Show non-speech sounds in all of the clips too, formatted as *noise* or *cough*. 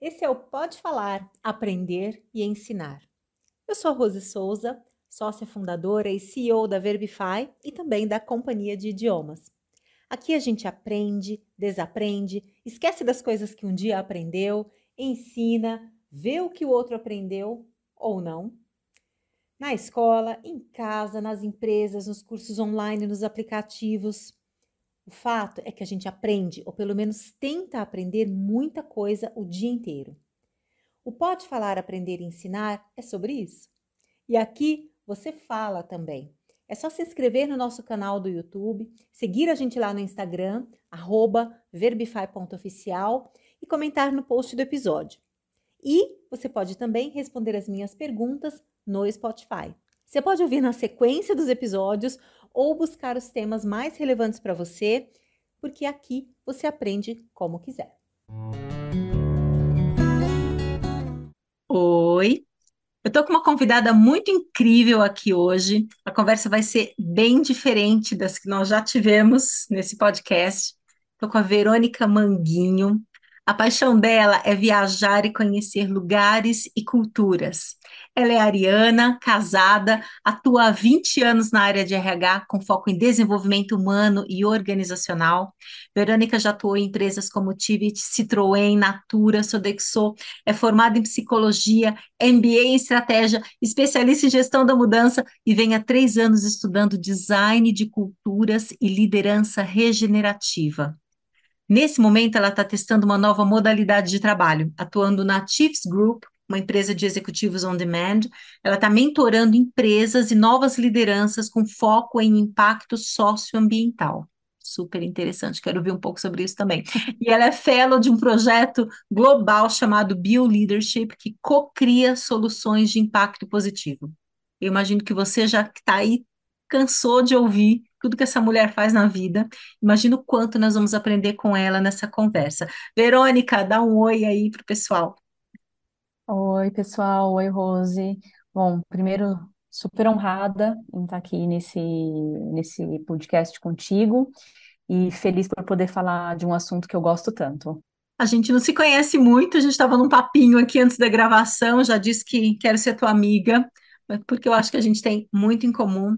Esse é o Pode Falar, Aprender e Ensinar. Eu sou Rose Souza, sócia fundadora e CEO da Verbify e também da Companhia de Idiomas. Aqui a gente aprende, desaprende, esquece das coisas que um dia aprendeu, ensina, vê o que o outro aprendeu ou não. Na escola, em casa, nas empresas, nos cursos online, nos aplicativos. O fato é que a gente aprende, ou pelo menos tenta aprender, muita coisa o dia inteiro. O Pode Falar, Aprender e Ensinar é sobre isso. E aqui você fala também. É só se inscrever no nosso canal do YouTube, seguir a gente lá no Instagram, verbify.oficial e comentar no post do episódio. E você pode também responder as minhas perguntas no Spotify. Você pode ouvir na sequência dos episódios ou buscar os temas mais relevantes para você, porque aqui você aprende como quiser. Oi, eu tô com uma convidada muito incrível aqui hoje. A conversa vai ser bem diferente das que nós já tivemos nesse podcast. Tô com a Verônica Manguinho. A paixão dela é viajar e conhecer lugares e culturas. Ela é ariana, casada, atua há 20 anos na área de RH com foco em desenvolvimento humano e organizacional. Verônica já atuou em empresas como Tivit, Citroën, Natura, Sodexo, é formada em psicologia, MBA em estratégia, especialista em gestão da mudança e vem há três anos estudando design de culturas e liderança regenerativa. Nesse momento, ela está testando uma nova modalidade de trabalho, atuando na Chiefs Group, uma empresa de executivos on demand. Ela está mentorando empresas e novas lideranças com foco em impacto socioambiental. Super interessante, quero ouvir um pouco sobre isso também. E ela é fellow de um projeto global chamado BioLeadership, que co-cria soluções de impacto positivo. Eu imagino que você já está aí cansou de ouvir tudo que essa mulher faz na vida. Imagino o quanto nós vamos aprender com ela nessa conversa. Verônica, dá um oi aí para o pessoal. Oi, pessoal. Oi, Rose. Bom, primeiro, super honrada em estar aqui nesse, nesse podcast contigo e feliz por poder falar de um assunto que eu gosto tanto. A gente não se conhece muito, a gente estava num papinho aqui antes da gravação, já disse que quero ser tua amiga, porque eu acho que a gente tem muito em comum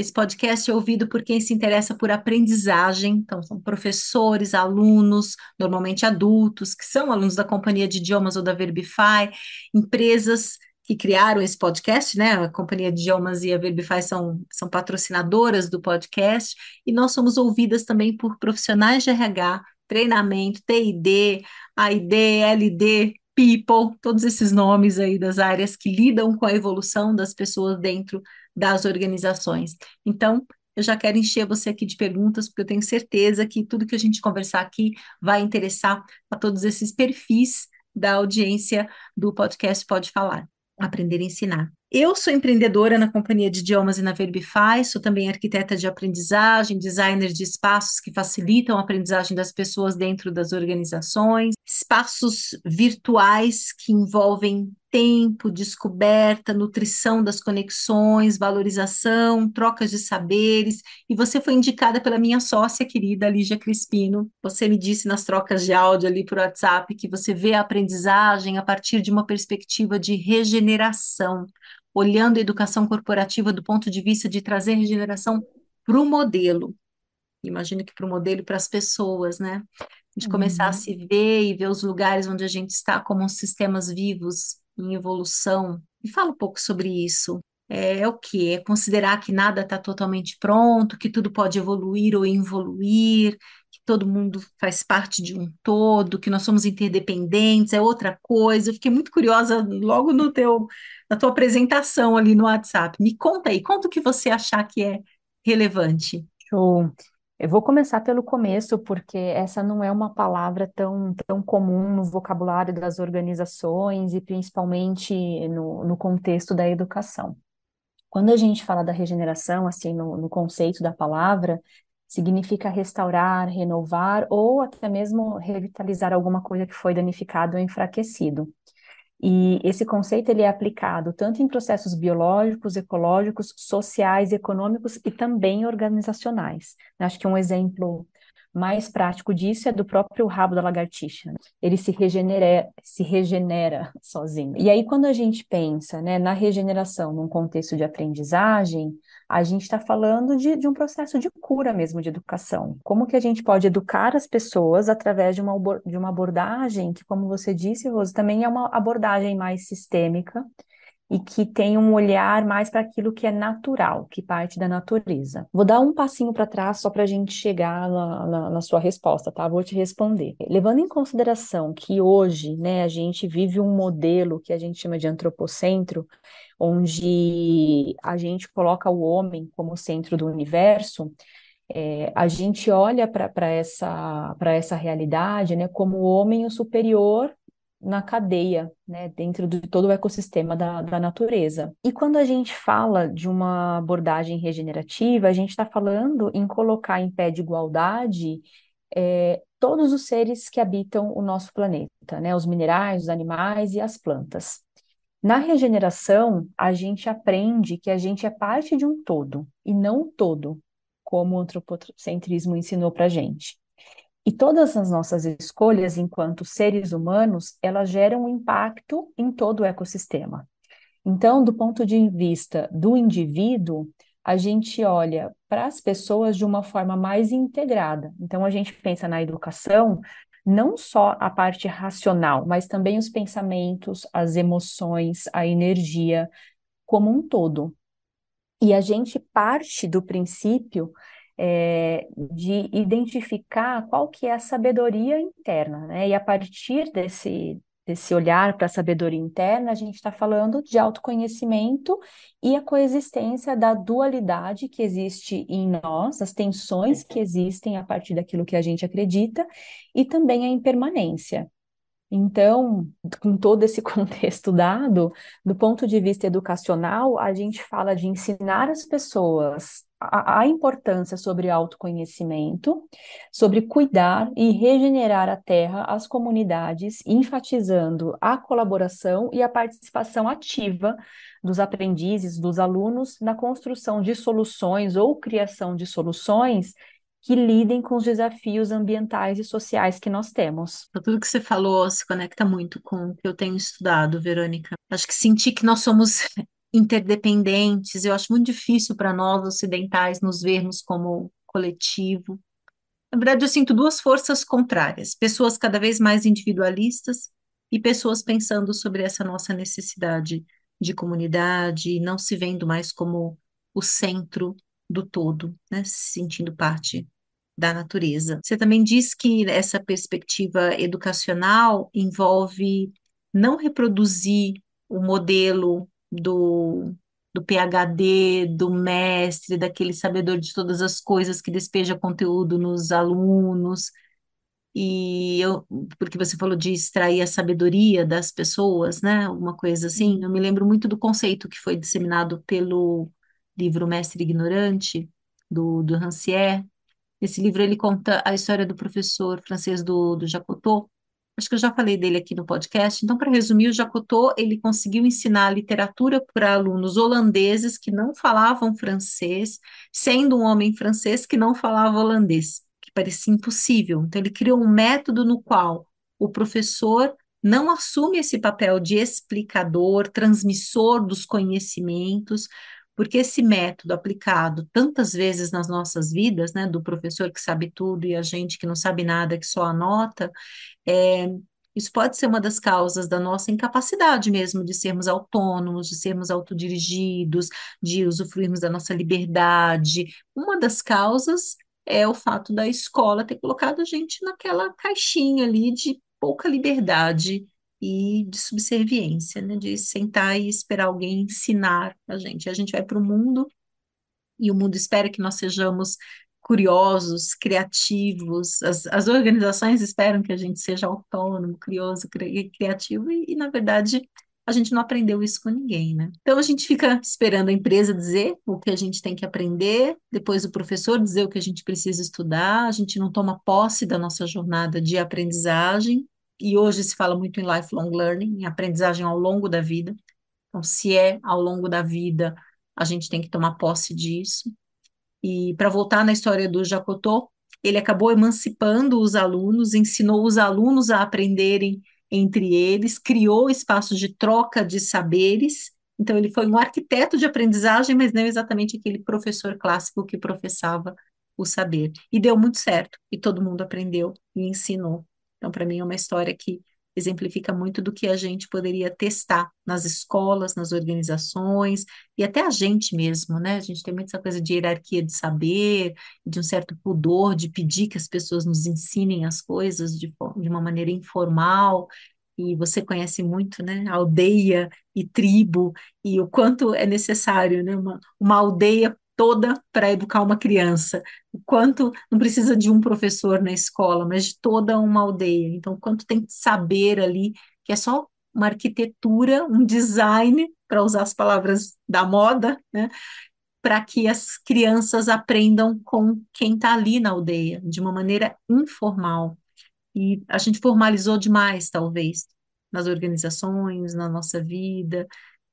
esse podcast é ouvido por quem se interessa por aprendizagem, então são professores, alunos, normalmente adultos, que são alunos da Companhia de Idiomas ou da Verbify, empresas que criaram esse podcast, né? A Companhia de Idiomas e a Verbify são, são patrocinadoras do podcast, e nós somos ouvidas também por profissionais de RH, treinamento, TID, AID, LD, People, todos esses nomes aí das áreas que lidam com a evolução das pessoas dentro das organizações. Então, eu já quero encher você aqui de perguntas, porque eu tenho certeza que tudo que a gente conversar aqui vai interessar a todos esses perfis da audiência do podcast Pode Falar. Aprender e ensinar. Eu sou empreendedora na Companhia de Idiomas e na Verbify, sou também arquiteta de aprendizagem, designer de espaços que facilitam a aprendizagem das pessoas dentro das organizações, espaços virtuais que envolvem tempo, descoberta, nutrição das conexões, valorização, trocas de saberes. E você foi indicada pela minha sócia querida, Lígia Crispino. Você me disse nas trocas de áudio ali por WhatsApp que você vê a aprendizagem a partir de uma perspectiva de regeneração, olhando a educação corporativa do ponto de vista de trazer regeneração para o modelo. Imagino que para o modelo e para as pessoas, né? de começar uhum. a se ver e ver os lugares onde a gente está como sistemas vivos em evolução. Me fala um pouco sobre isso. É, é o que? É considerar que nada está totalmente pronto, que tudo pode evoluir ou involuir, que todo mundo faz parte de um todo, que nós somos interdependentes, é outra coisa. Eu fiquei muito curiosa logo no teu, na tua apresentação ali no WhatsApp. Me conta aí, conta o que você achar que é relevante. Show. Eu vou começar pelo começo, porque essa não é uma palavra tão, tão comum no vocabulário das organizações e principalmente no, no contexto da educação. Quando a gente fala da regeneração, assim, no, no conceito da palavra, significa restaurar, renovar ou até mesmo revitalizar alguma coisa que foi danificada ou enfraquecido. E esse conceito ele é aplicado tanto em processos biológicos, ecológicos, sociais, econômicos e também organizacionais. Acho que um exemplo mais prático disso é do próprio rabo da lagartixa. Né? Ele se regenera, se regenera sozinho. E aí, quando a gente pensa né, na regeneração num contexto de aprendizagem, a gente está falando de, de um processo de cura mesmo de educação. Como que a gente pode educar as pessoas através de uma, de uma abordagem que, como você disse, Rose, também é uma abordagem mais sistêmica e que tem um olhar mais para aquilo que é natural, que parte da natureza. Vou dar um passinho para trás só para a gente chegar na, na, na, sua resposta, tá? Vou te responder. Levando em consideração que hoje, né, a gente vive um modelo que a gente chama de antropocentro, onde a gente coloca o homem como centro do universo. É, a gente olha para essa, essa realidade né, como o homem o superior na cadeia, né, dentro de todo o ecossistema da, da natureza. E quando a gente fala de uma abordagem regenerativa, a gente está falando em colocar em pé de igualdade é, todos os seres que habitam o nosso planeta, né, os minerais, os animais e as plantas. Na regeneração, a gente aprende que a gente é parte de um todo e não todo, como o antropocentrismo ensinou para gente. E todas as nossas escolhas enquanto seres humanos, elas geram um impacto em todo o ecossistema. Então, do ponto de vista do indivíduo, a gente olha para as pessoas de uma forma mais integrada. Então, a gente pensa na educação não só a parte racional, mas também os pensamentos, as emoções, a energia como um todo. E a gente parte do princípio é, de identificar qual que é a sabedoria interna, né? E a partir desse, desse olhar para a sabedoria interna, a gente está falando de autoconhecimento e a coexistência da dualidade que existe em nós, as tensões que existem a partir daquilo que a gente acredita e também a impermanência. Então, com todo esse *laughs* contexto dado, do ponto de vista educacional, a gente fala de ensinar as pessoas a, a, importância sobre autoconhecimento, sobre cuidar e regenerar a terra, as comunidades, enfatizando a colaboração e a participação ativa dos aprendizes, dos alunos, na construção de soluções ou criação de soluções que lidem com os desafios ambientais e sociais que nós temos. Então, tudo que você falou se conecta muito com o que eu tenho estudado, Verônica. Acho que sentir que nós somos *laughs* interdependentes, eu acho muito difícil para nós ocidentais nos vermos como coletivo. Na verdade, eu sinto duas forças contrárias: pessoas cada vez mais individualistas e pessoas pensando sobre essa nossa necessidade de comunidade, não se vendo mais como o centro do todo, né? se sentindo parte da natureza. Você também diz que essa perspectiva educacional envolve não reproduzir o modelo do, do PhD, do mestre, daquele sabedor de todas as coisas que despeja conteúdo nos alunos. E eu, porque você falou de extrair a sabedoria das pessoas, né? Uma coisa assim. Uhum. Eu me lembro muito do conceito que foi disseminado pelo livro Mestre Ignorante, do, do Rancière, esse livro ele conta a história do professor francês do, do Jacotot. Acho que eu já falei dele aqui no podcast. Então, para resumir, o Jacotot ele conseguiu ensinar literatura para alunos holandeses que não falavam francês, sendo um homem francês que não falava holandês, que parecia impossível. Então, ele criou um método no qual o professor não assume esse papel de explicador, transmissor dos conhecimentos, porque esse método aplicado tantas vezes nas nossas vidas, né, do professor que sabe tudo e a gente que não sabe nada, que só anota, é, isso pode ser uma das causas da nossa incapacidade mesmo de sermos autônomos, de sermos autodirigidos, de usufruirmos da nossa liberdade. Uma das causas é o fato da escola ter colocado a gente naquela caixinha ali de pouca liberdade e de subserviência, né? de sentar e esperar alguém ensinar a gente. A gente vai para o mundo e o mundo espera que nós sejamos curiosos, criativos. As, as organizações esperam que a gente seja autônomo, curioso, cri, criativo e, e, na verdade, a gente não aprendeu isso com ninguém, né? Então a gente fica esperando a empresa dizer o que a gente tem que aprender, depois o professor dizer o que a gente precisa estudar, a gente não toma posse da nossa jornada de aprendizagem e hoje se fala muito em lifelong learning, em aprendizagem ao longo da vida. Então, se é ao longo da vida, a gente tem que tomar posse disso. E para voltar na história do Jacotô, ele acabou emancipando os alunos, ensinou os alunos a aprenderem entre eles, criou espaços de troca de saberes. Então, ele foi um arquiteto de aprendizagem, mas não exatamente aquele professor clássico que professava o saber. E deu muito certo, e todo mundo aprendeu e ensinou então, para mim, é uma história que exemplifica muito do que a gente poderia testar nas escolas, nas organizações e até a gente mesmo, né? A gente tem muito essa coisa de hierarquia de saber, de um certo pudor, de pedir que as pessoas nos ensinem as coisas de, de uma maneira informal. E você conhece muito, né? Aldeia e tribo, e o quanto é necessário, né? Uma, uma aldeia toda para educar uma criança, o quanto não precisa de um professor na escola, mas de toda uma aldeia. Então, o quanto tem que saber ali, que é só uma arquitetura, um design, para usar as palavras da moda, né? para que as crianças aprendam com quem está ali na aldeia, de uma maneira informal. E a gente formalizou demais, talvez, nas organizações, na nossa vida,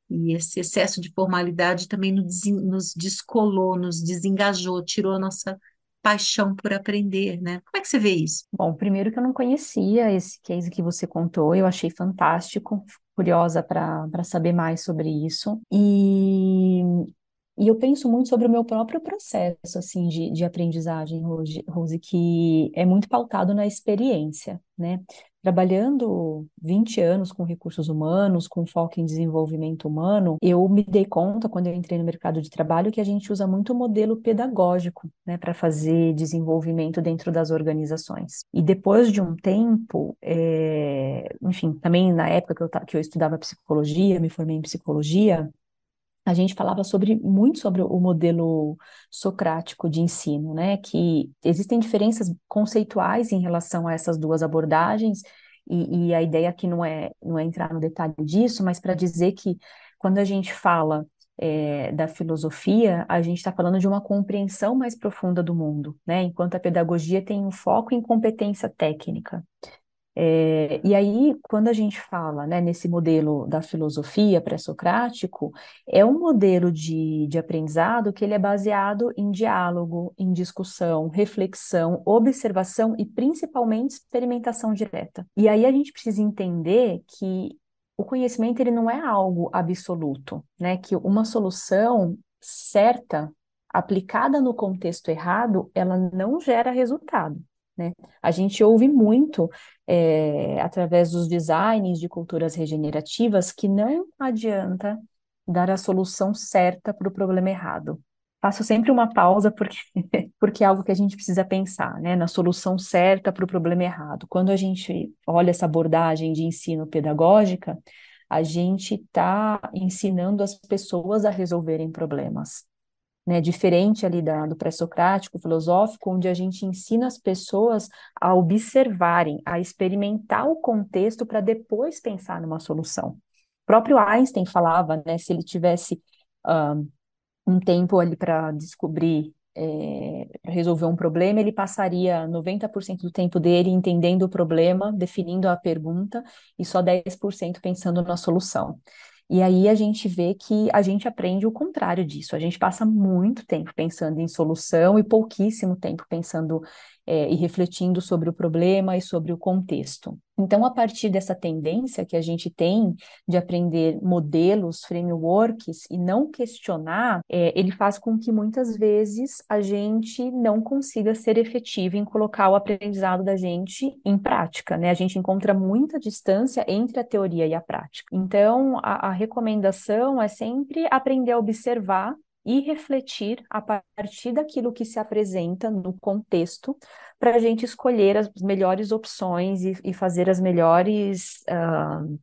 e esse excesso de formalidade também nos descolou, nos desengajou, tirou a nossa paixão por aprender, né? Como é que você vê isso? Bom, primeiro que eu não conhecia esse case que você contou, eu achei fantástico, curiosa para saber mais sobre isso. E, e eu penso muito sobre o meu próprio processo, assim, de, de aprendizagem Rose, que é muito pautado na experiência, né? Trabalhando 20 anos com recursos humanos, com foco em desenvolvimento humano, eu me dei conta, quando eu entrei no mercado de trabalho, que a gente usa muito o modelo pedagógico né, para fazer desenvolvimento dentro das organizações. E depois de um tempo, é... enfim, também na época que eu, que eu estudava psicologia, me formei em psicologia, a gente falava sobre muito sobre o modelo socrático de ensino, né? Que existem diferenças conceituais em relação a essas duas abordagens, e, e a ideia aqui não é, não é entrar no detalhe disso, mas para dizer que quando a gente fala é, da filosofia, a gente está falando de uma compreensão mais profunda do mundo, né? Enquanto a pedagogia tem um foco em competência técnica. É, e aí, quando a gente fala, né, nesse modelo da filosofia pré-socrático, é um modelo de, de aprendizado que ele é baseado em diálogo, em discussão, reflexão, observação e principalmente experimentação direta. E aí a gente precisa entender que o conhecimento ele não é algo absoluto, né, que uma solução certa aplicada no contexto errado, ela não gera resultado. Né? A gente ouve muito, é, através dos designs de culturas regenerativas, que não adianta dar a solução certa para o problema errado. Faço sempre uma pausa porque, *laughs* porque é algo que a gente precisa pensar, né? Na solução certa para o problema errado. Quando a gente olha essa abordagem de ensino pedagógica, a gente está ensinando as pessoas a resolverem problemas né, diferente ali da, do pré-socrático, filosófico, onde a gente ensina as pessoas a observarem, a experimentar o contexto para depois pensar numa solução. O próprio Einstein falava, né, se ele tivesse um, um tempo ali para descobrir, é, resolver um problema, ele passaria 90% do tempo dele entendendo o problema, definindo a pergunta, e só 10% pensando na solução. E aí a gente vê que a gente aprende o contrário disso. A gente passa muito tempo pensando em solução e pouquíssimo tempo pensando é, e refletindo sobre o problema e sobre o contexto. Então, a partir dessa tendência que a gente tem de aprender modelos, frameworks e não questionar, é, ele faz com que muitas vezes a gente não consiga ser efetivo em colocar o aprendizado da gente em prática, né? A gente encontra muita distância entre a teoria e a prática. Então, a, a recomendação é sempre aprender a observar e refletir a partir daquilo que se apresenta no contexto, para a gente escolher as melhores opções e, e fazer as melhores uh,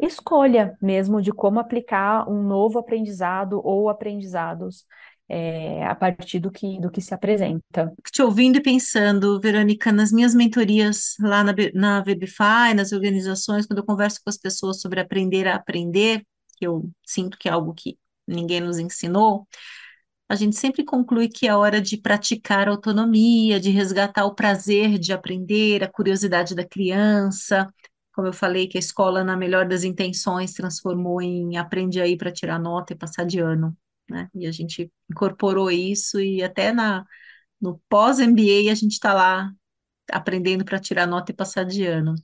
escolha mesmo de como aplicar um novo aprendizado ou aprendizados é, a partir do que, do que se apresenta. Te ouvindo e pensando, Verônica, nas minhas mentorias lá na, na Webify, nas organizações, quando eu converso com as pessoas sobre aprender a aprender, que eu sinto que é algo que ninguém nos ensinou, a gente sempre conclui que é hora de praticar autonomia, de resgatar o prazer de aprender, a curiosidade da criança. Como eu falei, que a escola, na melhor das intenções, transformou em aprende aí para tirar nota e passar de ano. Né? E a gente incorporou isso e até na, no pós-MBA a gente está lá aprendendo para tirar nota e passar de ano.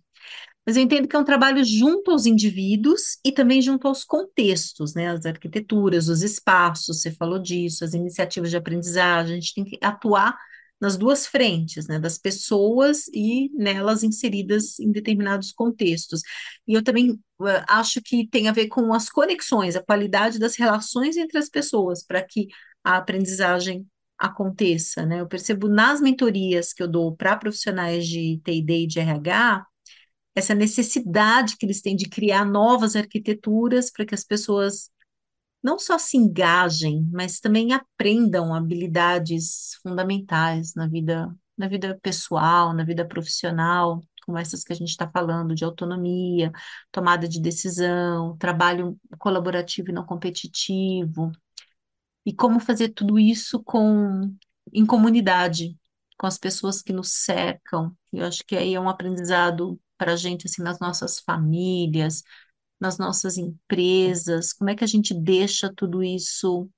Mas eu entendo que é um trabalho junto aos indivíduos e também junto aos contextos, né? As arquiteturas, os espaços, você falou disso, as iniciativas de aprendizagem, a gente tem que atuar nas duas frentes, né, das pessoas e nelas inseridas em determinados contextos. E eu também eh, acho que tem a ver com as conexões, a qualidade das relações entre as pessoas para que a aprendizagem aconteça, né? Eu percebo nas mentorias que eu dou para profissionais de T&D e de RH, essa necessidade que eles têm de criar novas arquiteturas para que as pessoas não só se engajem, mas também aprendam habilidades fundamentais na vida, na vida pessoal, na vida profissional, como essas que a gente está falando de autonomia, tomada de decisão, trabalho colaborativo e não competitivo, e como fazer tudo isso com em comunidade com as pessoas que nos cercam. Eu acho que aí é um aprendizado para a gente assim nas nossas famílias, nas nossas empresas? Como é que a gente deixa tudo isso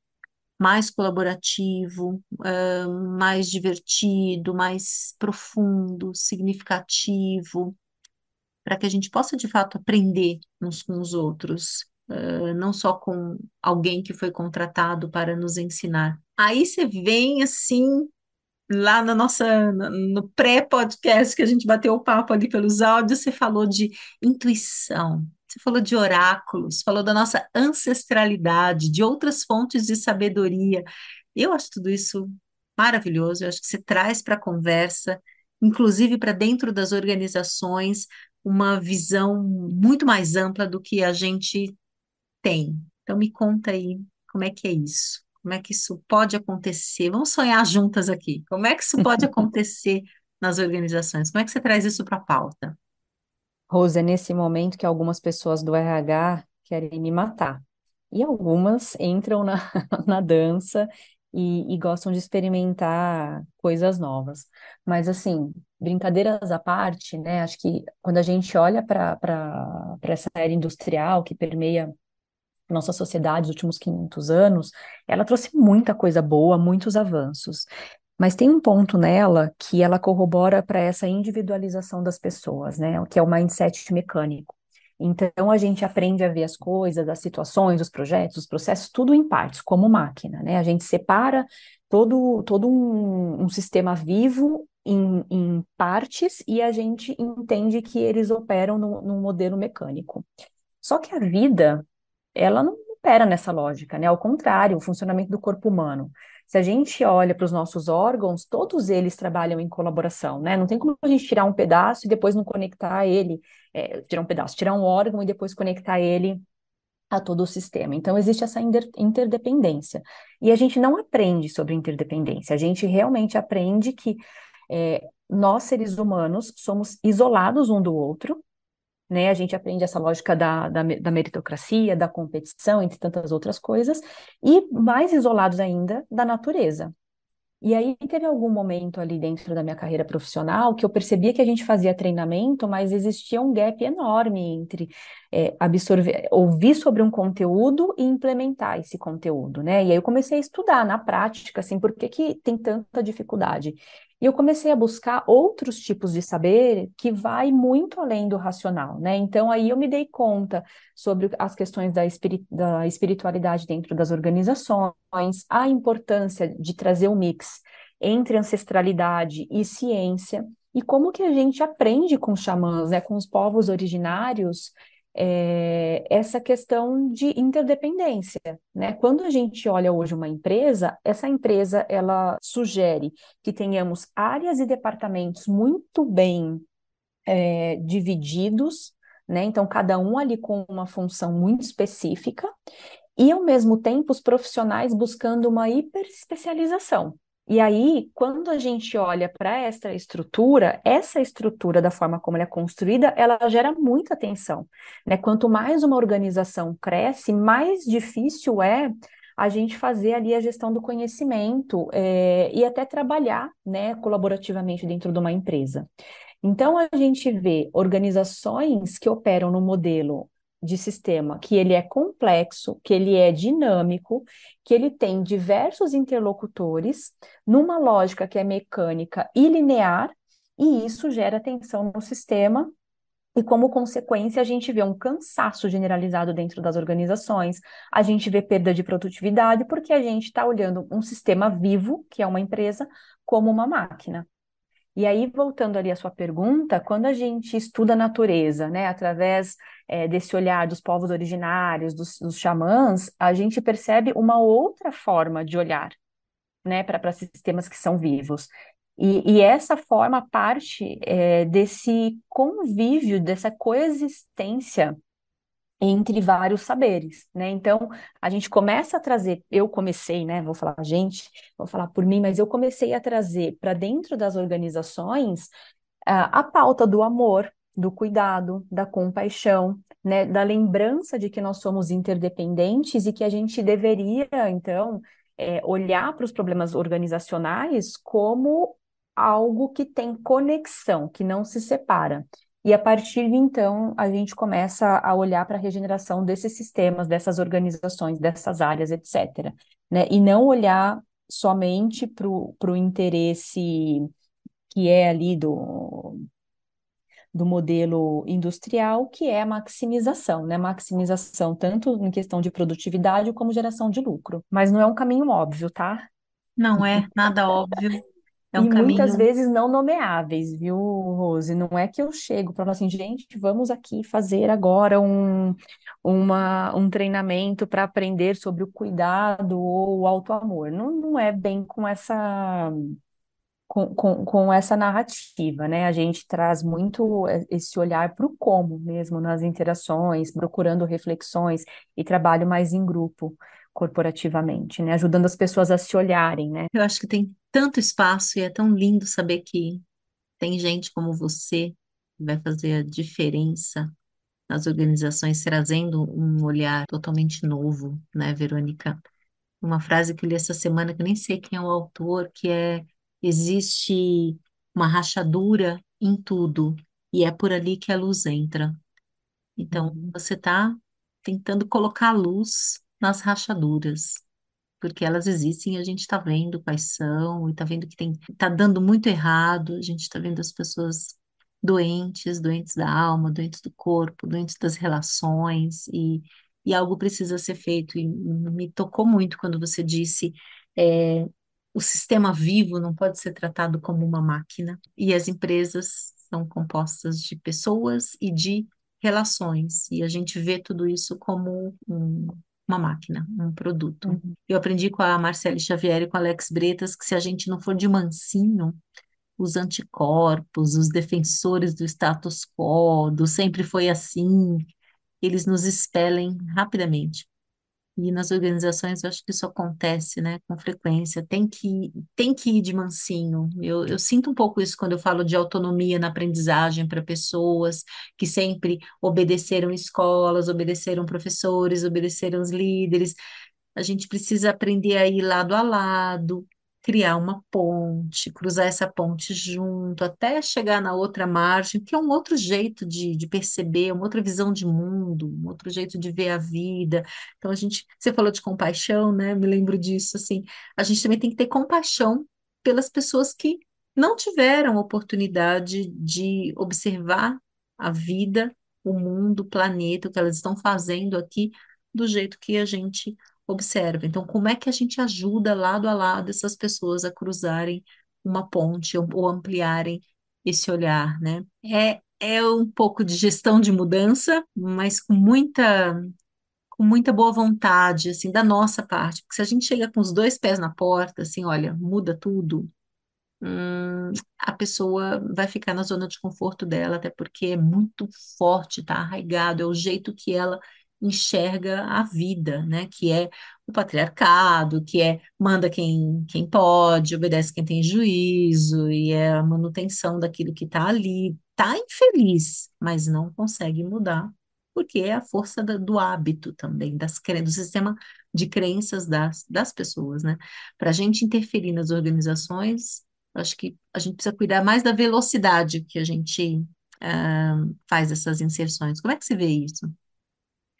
mais colaborativo, uh, mais divertido, mais profundo, significativo, para que a gente possa de fato aprender uns com os outros, uh, não só com alguém que foi contratado para nos ensinar. Aí você vem assim lá na nossa no pré-podcast que a gente bateu o papo ali pelos áudios, você falou de intuição, você falou de oráculos, falou da nossa ancestralidade, de outras fontes de sabedoria. Eu acho tudo isso maravilhoso, eu acho que você traz para a conversa, inclusive para dentro das organizações, uma visão muito mais ampla do que a gente tem. Então me conta aí como é que é isso. Como é que isso pode acontecer? Vamos sonhar juntas aqui. Como é que isso pode *laughs* acontecer nas organizações? Como é que você traz isso para a pauta? Rosa, é nesse momento que algumas pessoas do RH querem me matar. E algumas entram na, *laughs* na dança e, e, gostam de experimentar coisas novas. Mas, assim, brincadeiras à parte, né? Acho que quando a gente olha para essa era industrial que permeia nossa sociedade nos últimos 500 anos, ela trouxe muita coisa boa, muitos avanços. Mas tem um ponto nela que ela corrobora para essa individualização das pessoas, né? Que é o mindset mecânico. Então a gente aprende a ver as coisas, as situações, os projetos, os processos, tudo em partes, como máquina, né? A gente separa todo, todo um, um sistema vivo em, em, partes e a gente entende que eles operam num modelo mecânico. Só que a vida ela não opera nessa lógica, né? Ao contrário, o funcionamento do corpo humano. Se a gente olha para os nossos órgãos, todos eles trabalham em colaboração, né? Não tem como a gente tirar um pedaço e depois não conectar ele, é, tirar um pedaço, tirar um órgão e depois conectar ele a todo o sistema. Então, existe essa interdependência. E a gente não aprende sobre interdependência, a gente realmente aprende que é, nós, seres humanos, somos isolados um do outro, né? A gente aprende essa lógica da, da, da, meritocracia, da competição, entre tantas outras coisas, e mais isolados ainda da natureza. E aí teve algum momento ali dentro da minha carreira profissional que eu percebia que a gente fazia treinamento, mas existia um gap enorme entre é, absorver, ouvir sobre um conteúdo e implementar esse conteúdo, né? E aí eu comecei a estudar na prática, assim, por que, que tem tanta dificuldade. E eu comecei a buscar outros tipos de saber que vai muito além do racional, né? Então aí eu me dei conta sobre as questões da, espirit da espiritualidade dentro das organizações, a importância de trazer o um mix entre ancestralidade e ciência e como que a gente aprende com os xamãs, né, com os povos originários, é, essa questão de interdependência, né? Quando a gente olha hoje uma empresa, essa empresa ela sugere que tenhamos áreas e departamentos muito bem é, divididos, né? Então cada um ali com uma função muito específica e ao mesmo tempo os profissionais buscando uma hiperespecialização. E aí, quando a gente olha para essa estrutura, essa estrutura da forma como ela é construída, ela gera muita tensão. Né? Quanto mais uma organização cresce, mais difícil é a gente fazer ali a gestão do conhecimento é, e até trabalhar né, colaborativamente dentro de uma empresa. Então, a gente vê organizações que operam no modelo de sistema, que ele é complexo, que ele é dinâmico, que ele tem diversos interlocutores, numa lógica que é mecânica e linear, e isso gera tensão no sistema. E como consequência, a gente vê um cansaço generalizado dentro das organizações, a gente vê perda de produtividade, porque a gente está olhando um sistema vivo, que é uma empresa, como uma máquina. E aí, voltando ali à sua pergunta, quando a gente estuda a natureza, né, através é, desse olhar dos povos originários, dos, dos xamãs, a gente percebe uma outra forma de olhar, né, para sistemas que são vivos. E, e essa forma parte é, desse convívio, dessa coexistência entre vários saberes, né? Então, a gente começa a trazer, eu comecei, né? Vou falar gente, vou falar por mim, mas eu comecei a trazer para dentro das organizações a, a pauta do amor, do cuidado, da compaixão, né, da lembrança de que nós somos interdependentes e que a gente deveria, então, é, olhar para os problemas organizacionais como algo que tem conexão, que não se separa. E a partir de então, a gente começa a olhar para a regeneração desses sistemas, dessas organizações, dessas áreas, etc. Né? E não olhar somente para o interesse que é ali do, do modelo industrial, que é a maximização, né? Maximização tanto em questão de produtividade como geração de lucro. Mas não é um caminho óbvio, tá? Não é nada óbvio. É um e caminho... muitas vezes não nomeáveis, viu, Rose? Não é que eu chego para falar assim, gente, vamos aqui fazer agora um, uma, um treinamento para aprender sobre o cuidado ou o auto-amor. Não, não é bem com essa com, com, com, essa narrativa, né? A gente traz muito esse olhar para o como mesmo nas interações, procurando reflexões e trabalho mais em grupo corporativamente, né? Ajudando as pessoas a se olharem, né? Eu acho que tem tanto espaço e é tão lindo saber que tem gente como você que vai fazer a diferença nas organizações, trazendo um olhar totalmente novo, né, Verônica? Uma frase que eu li essa semana, que eu nem sei quem é o autor, que é existe uma rachadura em tudo e é por ali que a luz entra. Então, uhum. você está tentando colocar a luz nas rachaduras, porque elas existem, a gente está vendo quais são, e está vendo que tem, está dando muito errado, a gente está vendo as pessoas doentes, doentes da alma, doentes do corpo, doentes das relações, e, e algo precisa ser feito. E me tocou muito quando você disse. É, o sistema vivo não pode ser tratado como uma máquina, e as empresas são compostas de pessoas e de relações, e a gente vê tudo isso como um, uma máquina, um produto. Uhum. Eu aprendi com a Marcele Xavier e com a Alex Bretas que se a gente não for de mansinho, os anticorpos, os defensores do status quo, do sempre foi assim, eles nos expelem rapidamente. E nas organizações eu acho que isso acontece, né, com frequência. Tem que, tem que ir de mansinho. Eu, eu sinto um pouco isso quando eu falo de autonomia na aprendizagem para pessoas que sempre obedeceram escolas, obedeceram professores, obedeceram os líderes. A gente precisa aprender a ir lado a lado, criar uma ponte, cruzar essa ponte junto, até chegar na outra margem, que é um outro jeito de, de perceber, uma outra visão de mundo, um outro jeito de ver a vida. Então, a gente, você falou de compaixão, né? Me lembro disso, assim, a gente também tem que ter compaixão pelas pessoas que não tiveram oportunidade de observar a vida, o mundo, o planeta, o que elas estão fazendo aqui, do jeito que a gente observa. Então, como é que a gente ajuda lado a lado essas pessoas a cruzarem uma ponte ou, ou ampliarem esse olhar, né? É, é um pouco de gestão de mudança, mas com muita com muita boa vontade, assim, da nossa parte. Porque se a gente chega com os dois pés na porta, assim, olha, muda tudo, hum, a pessoa vai ficar na zona de conforto dela, até porque é muito forte, tá arraigado, é o jeito que ela enxerga a vida, né? Que é o patriarcado, que é manda quem, quem pode, obedece quem tem juízo, e é a manutenção daquilo que está ali. Está infeliz, mas não consegue mudar, porque é a força da, do hábito também, das, do sistema de crenças das, das pessoas, né? Para a gente interferir nas organizações, acho que a gente precisa cuidar mais da velocidade que a gente uh, faz essas inserções. Como é que você vê isso?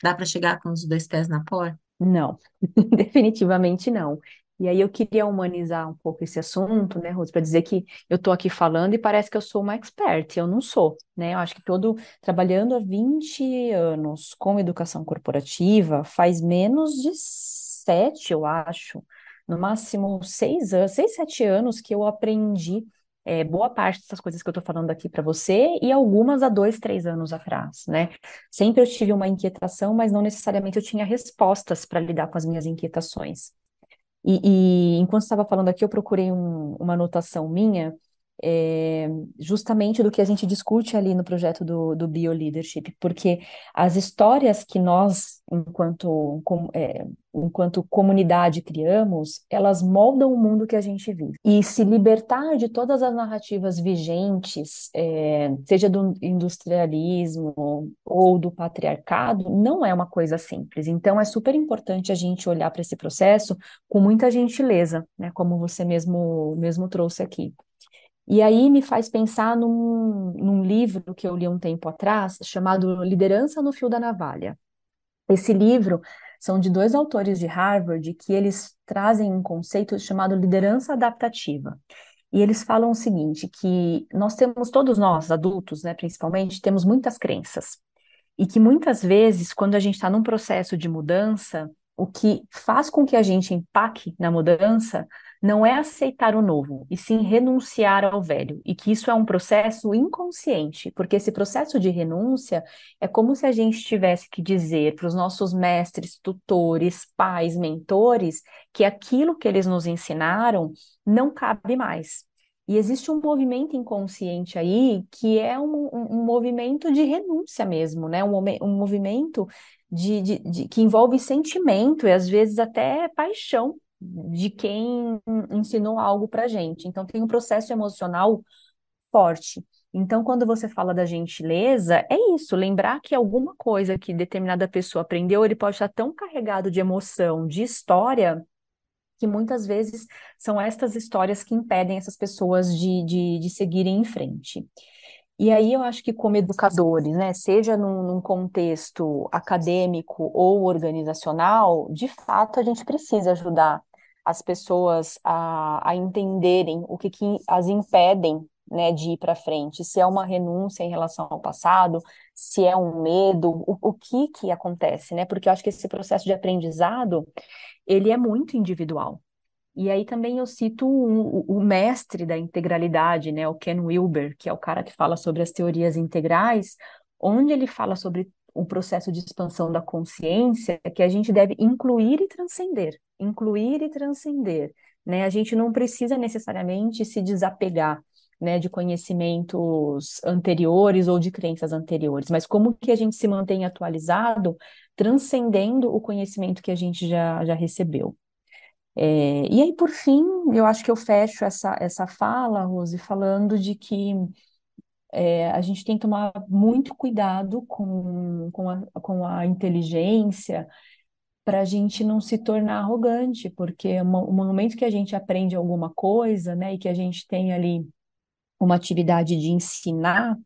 Dá para chegar com os dois pés na porta? Não, *laughs* definitivamente não. E aí eu queria humanizar um pouco esse assunto, né, Ruth, para dizer que eu estou aqui falando e parece que eu sou uma expert, eu não sou, né? Eu acho que todo trabalhando há 20 anos com educação corporativa faz menos de sete, eu acho, no máximo seis anos, seis, sete anos que eu aprendi é, boa parte dessas coisas que eu estou falando aqui para você e algumas há dois, três anos atrás, né? Sempre eu tive uma inquietação, mas não necessariamente eu tinha respostas para lidar com as minhas inquietações. E, e enquanto estava falando aqui, eu procurei um, uma anotação minha é, justamente do que a gente discute ali no projeto do, do Bioleadership, porque as histórias que nós, enquanto, com, é, enquanto comunidade, criamos, elas moldam o mundo que a gente vive. E se libertar de todas as narrativas vigentes, é, seja do industrialismo ou do patriarcado, não é uma coisa simples. Então, é super importante a gente olhar para esse processo com muita gentileza, né, como você mesmo, mesmo trouxe aqui. E aí me faz pensar num, num livro que eu li um tempo atrás, chamado Liderança no Fio da Navalha. Esse livro são de dois autores de Harvard que eles trazem um conceito chamado liderança adaptativa. E eles falam o seguinte, que nós temos todos nós, adultos, né, principalmente, temos muitas crenças. E que muitas vezes, quando a gente está num processo de mudança, o que faz com que a gente empaque na mudança não é aceitar o novo, e sim renunciar ao velho, e que isso é um processo inconsciente, porque esse processo de renúncia é como se a gente tivesse que dizer para os nossos mestres, tutores, pais, mentores, que aquilo que eles nos ensinaram não cabe mais. E existe um movimento inconsciente aí que é um, um, movimento de renúncia mesmo, né? Um, um movimento de, de, de, que envolve sentimento e às vezes até paixão de quem ensinou algo para gente. Então, tem um processo emocional forte. Então, quando você fala da gentileza, é isso, lembrar que alguma coisa que determinada pessoa aprendeu, ele pode estar tão carregado de emoção, de história, que muitas vezes são estas histórias que impedem essas pessoas de, de, de seguirem em frente. E aí eu acho que como educadores, né, seja num, num, contexto acadêmico ou organizacional, de fato a gente precisa ajudar as pessoas a, a entenderem o que, que as impedem né, de ir para frente, se é uma renúncia em relação ao passado, se é um medo, o, o que que acontece, né? Porque eu acho que esse processo de aprendizado, ele é muito individual. E aí também eu cito o, o, mestre da integralidade, né, o Ken Wilber, que é o cara que fala sobre as teorias integrais, onde ele fala sobre um processo de expansão da consciência é que a gente deve incluir e transcender, incluir e transcender, né? A gente não precisa necessariamente se desapegar, né, de conhecimentos anteriores ou de crenças anteriores, mas como que a gente se mantém atualizado, transcendendo o conhecimento que a gente já, já recebeu. É, e aí, por fim, eu acho que eu fecho essa, essa fala, Rose, falando de que é, a gente tem que tomar muito cuidado com, com, a, com a inteligência para a gente não se tornar arrogante, porque é uma, o momento que a gente aprende alguma coisa, né, e que a gente tem ali uma atividade de ensinar,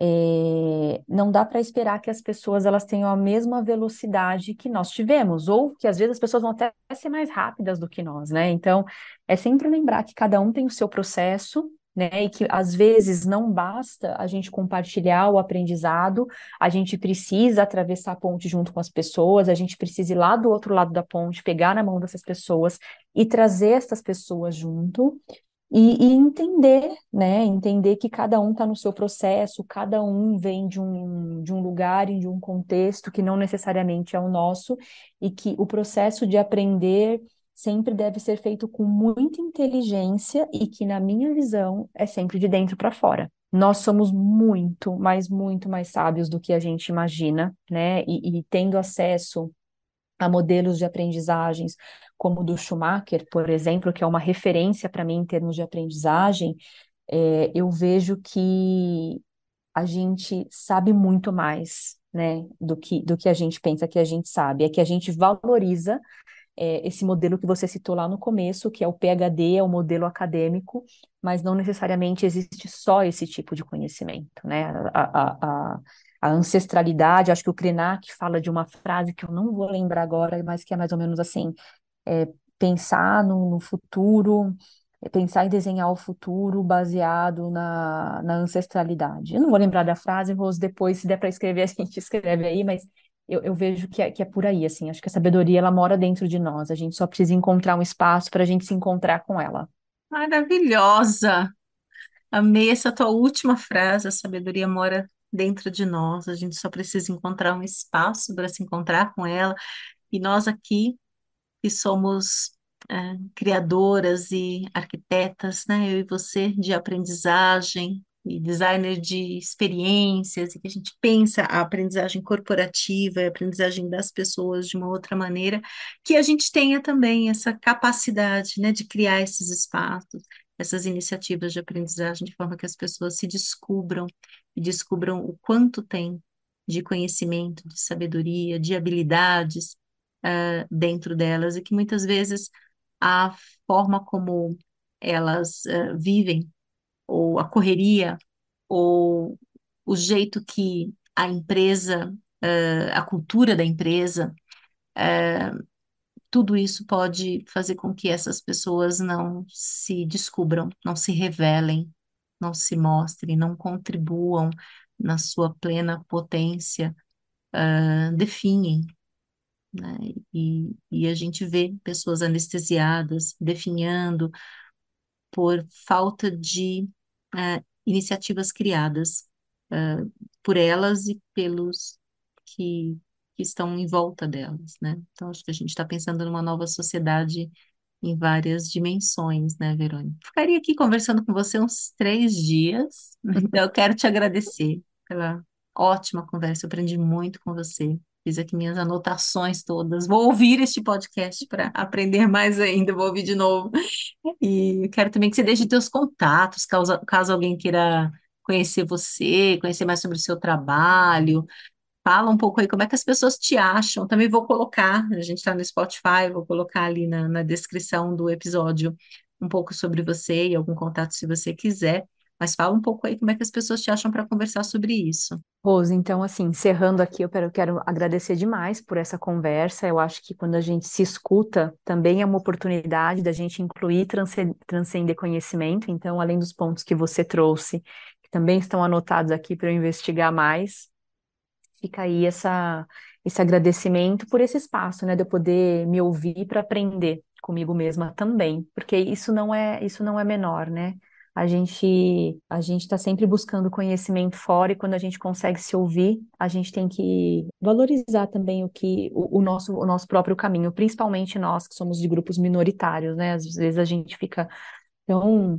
é, não dá para esperar que as pessoas elas tenham a mesma velocidade que nós tivemos, ou que às vezes as pessoas vão até ser mais rápidas do que nós, né? Então, é sempre lembrar que cada um tem o seu processo, né? E que às vezes não basta a gente compartilhar o aprendizado, a gente precisa atravessar a ponte junto com as pessoas, a gente precisa ir lá do outro lado da ponte, pegar na mão dessas pessoas e trazer essas pessoas junto. E, e entender, né? Entender que cada um está no seu processo, cada um vem de um, de um lugar e de um contexto que não necessariamente é o nosso, e que o processo de aprender sempre deve ser feito com muita inteligência e que, na minha visão, é sempre de dentro para fora. Nós somos muito, mas muito mais sábios do que a gente imagina, né? E, e tendo acesso a modelos de aprendizagens, como o do Schumacher, por exemplo, que é uma referência para mim em termos de aprendizagem, é, eu vejo que a gente sabe muito mais né, do, que, do que a gente pensa que a gente sabe, é que a gente valoriza é, esse modelo que você citou lá no começo, que é o PhD, é o modelo acadêmico, mas não necessariamente existe só esse tipo de conhecimento, né? A, a, a ancestralidade, acho que o Krenak fala de uma frase que eu não vou lembrar agora, mas que é mais ou menos assim, é, pensar no, no futuro, é, pensar e desenhar o futuro baseado na, na ancestralidade. Eu não vou lembrar da frase, Rose, depois, se der para escrever, *laughs* a gente escreve aí, mas eu, eu vejo que é, que é por aí, assim. Acho que a sabedoria, ela mora dentro de nós. A gente só precisa encontrar um espaço para a gente se encontrar com ela. Maravilhosa! Amei essa tua última frase. A sabedoria mora dentro de nós. A gente só precisa encontrar um espaço para se encontrar com ela. E nós aqui, que somos é, criadoras e arquitetas, né? Eu e você, de aprendizagem, e designer de experiências, e que a gente pensa a aprendizagem corporativa, a aprendizagem das pessoas de uma outra maneira, que a gente tenha também essa capacidade né, de criar esses espaços, essas iniciativas de aprendizagem, de forma que as pessoas se descubram e descubram o quanto tem de conhecimento, de sabedoria, de habilidades uh, dentro delas, e que muitas vezes a forma como elas uh, vivem ou a correria, ou o jeito que a empresa, eh, a cultura da empresa, eh, tudo isso pode fazer com que essas pessoas não se descubram, não se revelem, não se mostrem, não contribuam na sua plena potência, uh, Né? E, e a gente vê pessoas anestesiadas, definhando, por falta de uh, iniciativas criadas uh, por elas e pelos que, que, estão em volta delas, né? Então, acho que a gente está pensando numa nova sociedade em várias dimensões, né, Verônica? Ficaria aqui conversando com você uns três dias, *laughs* então eu quero te agradecer pela ótima conversa, eu aprendi muito com você. Fiz aqui minhas anotações todas. Vou ouvir este podcast para aprender mais ainda, vou ouvir de novo. E quero também que você deixe seus contatos, caso, caso alguém queira conhecer você, conhecer mais sobre o seu trabalho. Fala um pouco aí como é que as pessoas te acham. Também vou colocar, a gente está no Spotify, vou colocar ali na, na descrição do episódio um pouco sobre você e algum contato se você quiser. Mas fala um pouco aí como é que as pessoas te acham para conversar sobre isso. Rose, então, assim, encerrando aqui, eu quero agradecer demais por essa conversa. Eu acho que quando a gente se escuta, também é uma oportunidade da gente incluir transcender conhecimento. Então, além dos pontos que você trouxe, que também estão anotados aqui para eu investigar mais, fica aí essa, esse agradecimento por esse espaço, né, de eu poder me ouvir para aprender comigo mesma também, porque isso não é isso não é menor, né? A gente a gente está sempre buscando conhecimento fora e quando a gente consegue se ouvir, a gente tem que valorizar também o que o, o, nosso o nosso próprio caminho, principalmente nós que somos de grupos minoritários, né? Às vezes a gente fica tão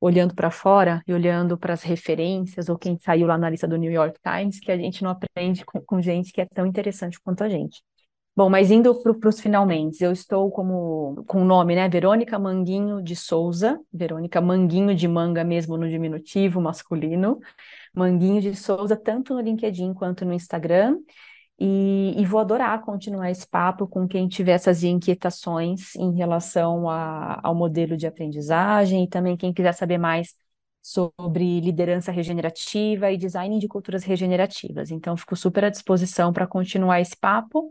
olhando para fora e olhando para as referências ou quem saiu lá na lista do New York Times que a gente não aprende com, com gente que é tão interessante quanto a gente. Bom, mas indo para os finalmente, eu estou como com o nome, né? Verônica Manguinho de Souza, Verônica Manguinho de manga mesmo no diminutivo masculino, Manguinho de Souza, tanto no LinkedIn quanto no Instagram. E, e vou adorar continuar esse papo com quem tiver essas inquietações em relação a, ao modelo de aprendizagem e também quem quiser saber mais sobre liderança regenerativa e design de culturas regenerativas. Então, fico super à disposição para continuar esse papo.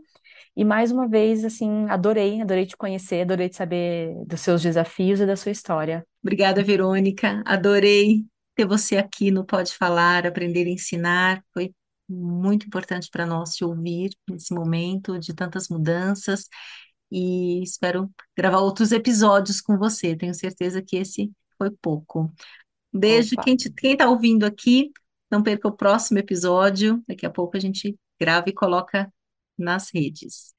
E mais uma vez, assim, adorei, adorei te conhecer, adorei te saber dos seus desafios e da sua história. Obrigada, Verônica. Adorei ter você aqui no Pode Falar, Aprender e Ensinar. Foi muito importante para nós te ouvir nesse momento de tantas mudanças e espero gravar outros episódios com você. Tenho certeza que esse foi pouco. Desde quem está ouvindo aqui, não perca o próximo episódio. Daqui a pouco a gente grava e coloca nas redes.